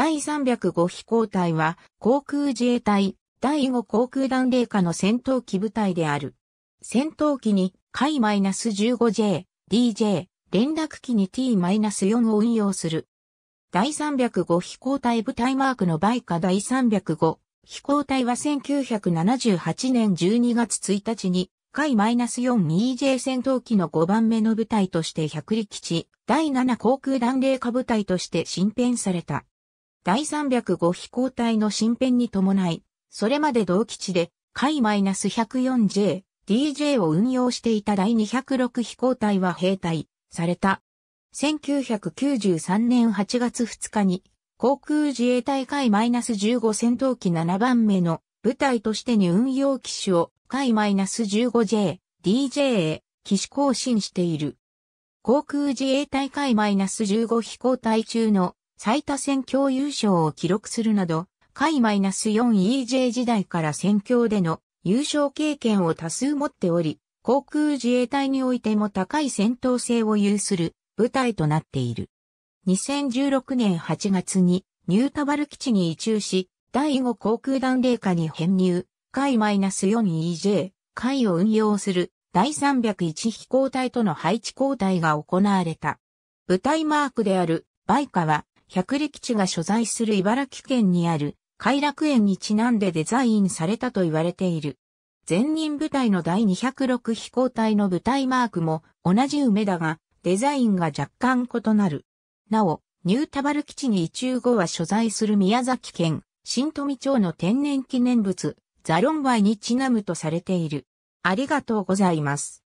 第305飛行隊は航空自衛隊第5航空団霊下の戦闘機部隊である。戦闘機に海 -15J、DJ、連絡機に T-4 を運用する。第305飛行隊部隊マークの倍下第305飛行隊は1978年12月1日に海 -4EJ 戦闘機の5番目の部隊として百力地第7航空弾霊下部隊として新編された。第305飛行隊の新編に伴い、それまで同基地で、海 -104J、DJ を運用していた第206飛行隊は兵隊された。1993年8月2日に、航空自衛隊海 -15 戦闘機7番目の部隊としてに運用機種を海 -15J、DJ へ機種更新している。航空自衛隊海 -15 飛行隊中の最多選挙優勝を記録するなど、海－ -4EJ 時代から選挙での優勝経験を多数持っており、航空自衛隊においても高い戦闘性を有する部隊となっている。2016年8月にニュータバル基地に移駐し、第5航空団霊下に編入、海 -4EJ、海を運用する第301飛行隊との配置交代が行われた。部隊マークであるバイカは百力地が所在する茨城県にある、偕楽園にちなんでデザインされたと言われている。前任部隊の第206飛行隊の部隊マークも同じ梅だが、デザインが若干異なる。なお、ニュータバル基地に移中後は所在する宮崎県、新富町の天然記念物、ザロンバイにちなむとされている。ありがとうございます。